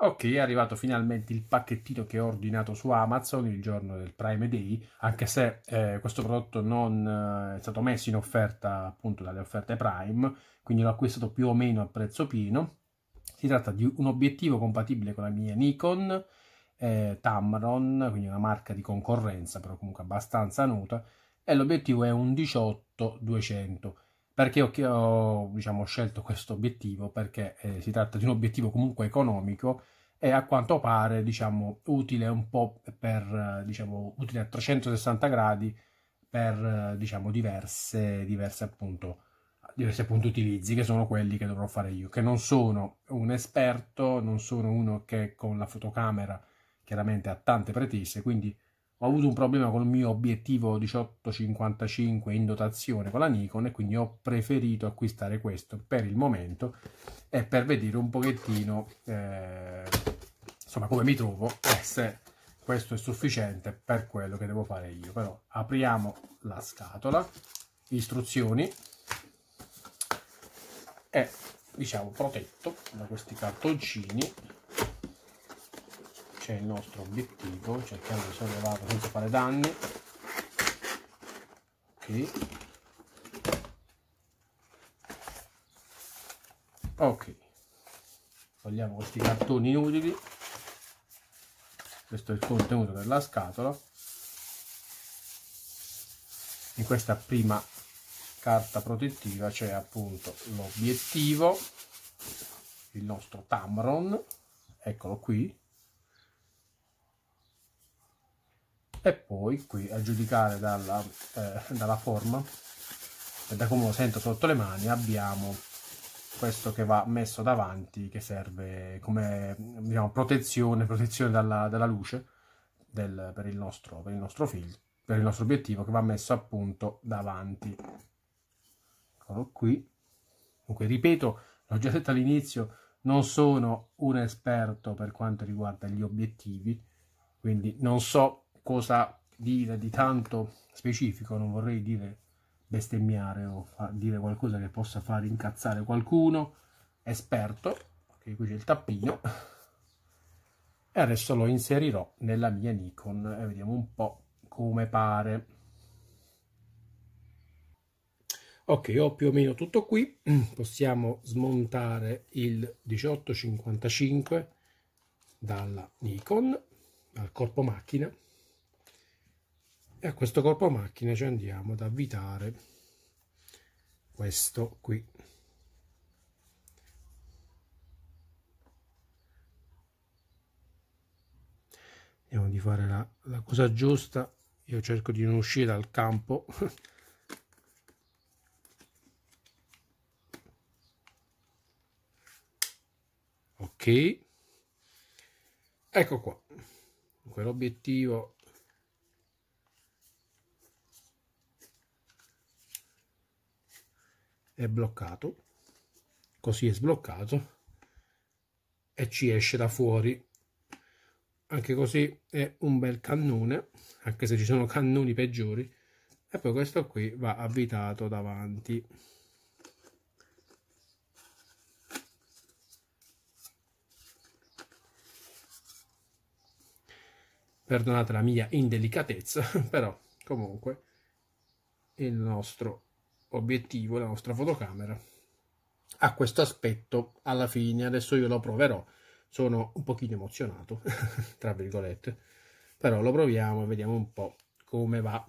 Ok, è arrivato finalmente il pacchettino che ho ordinato su Amazon il giorno del Prime Day, anche se eh, questo prodotto non eh, è stato messo in offerta appunto dalle offerte Prime, quindi l'ho acquistato più o meno a prezzo pieno. Si tratta di un obiettivo compatibile con la mia Nikon eh, Tamron, quindi una marca di concorrenza, però comunque abbastanza nota, e l'obiettivo è un 18-200. Perché ho, ho diciamo, scelto questo obiettivo? Perché eh, si tratta di un obiettivo comunque economico e a quanto pare diciamo, utile un po' per, diciamo, utile a 360 gradi per diciamo, diverse, diverse appunto, diversi appunto utilizzi che sono quelli che dovrò fare io, che non sono un esperto, non sono uno che con la fotocamera chiaramente ha tante pretese, quindi ho avuto un problema con il mio obiettivo 1855 in dotazione con la Nikon e quindi ho preferito acquistare questo per il momento e per vedere un pochettino eh, insomma come mi trovo e se questo è sufficiente per quello che devo fare io però apriamo la scatola istruzioni è diciamo protetto da questi cartoncini c'è il nostro obiettivo cerchiamo cioè di sollevarlo senza fare danni ok ok togliamo questi cartoni inutili questo è il contenuto della scatola in questa prima carta protettiva c'è appunto l'obiettivo il nostro Tamron eccolo qui e poi qui a giudicare dalla, eh, dalla forma e da come lo sento sotto le mani abbiamo questo che va messo davanti che serve come diciamo, protezione, protezione dalla, dalla luce del, per, il nostro, per, il nostro fil, per il nostro obiettivo che va messo appunto davanti eccolo qui Dunque, ripeto l'ho già detto all'inizio non sono un esperto per quanto riguarda gli obiettivi quindi non so qualcosa di, di tanto specifico, non vorrei dire bestemmiare o dire qualcosa che possa far incazzare qualcuno esperto ok qui c'è il tappino e adesso lo inserirò nella mia Nikon e vediamo un po' come pare ok ho più o meno tutto qui possiamo smontare il 1855 dalla Nikon dal corpo macchina e a questo corpo macchina ci andiamo ad avvitare questo qui vediamo di fare la, la cosa giusta io cerco di non uscire dal campo ok ecco qua l'obiettivo è bloccato così è sbloccato e ci esce da fuori anche così è un bel cannone anche se ci sono cannoni peggiori e poi questo qui va avvitato davanti perdonate la mia indelicatezza però comunque il nostro obiettivo la nostra fotocamera ha questo aspetto alla fine adesso io lo proverò sono un pochino emozionato tra virgolette però lo proviamo e vediamo un po' come va